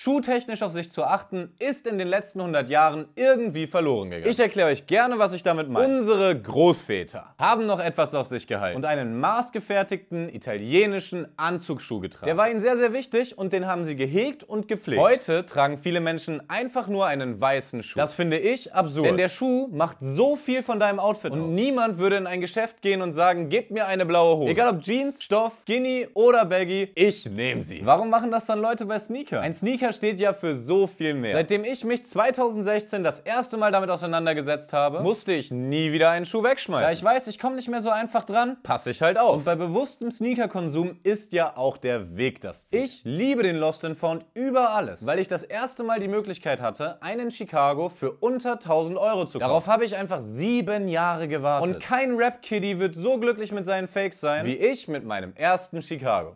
schuhtechnisch auf sich zu achten, ist in den letzten 100 Jahren irgendwie verloren gegangen. Ich erkläre euch gerne, was ich damit meine. Unsere Großväter haben noch etwas auf sich gehalten und einen maßgefertigten italienischen Anzugsschuh getragen. Der war ihnen sehr, sehr wichtig und den haben sie gehegt und gepflegt. Heute tragen viele Menschen einfach nur einen weißen Schuh. Das finde ich absurd. Denn der Schuh macht so viel von deinem Outfit und aus. niemand würde in ein Geschäft gehen und sagen, gib mir eine blaue Hose. Egal ob Jeans, Stoff, Skinny oder Baggy, ich nehme sie. Warum machen das dann Leute bei Sneaker? Ein Sneaker steht ja für so viel mehr. Seitdem ich mich 2016 das erste Mal damit auseinandergesetzt habe, musste ich nie wieder einen Schuh wegschmeißen. Da ich weiß, ich komme nicht mehr so einfach dran, passe ich halt auf. Und bei bewusstem Sneakerkonsum ist ja auch der Weg das Ziel. Ich liebe den Lost and Found über alles, weil ich das erste Mal die Möglichkeit hatte, einen Chicago für unter 1000 Euro zu kaufen. Darauf habe ich einfach sieben Jahre gewartet. Und kein Rap-Kiddy wird so glücklich mit seinen Fakes sein, wie ich mit meinem ersten Chicago.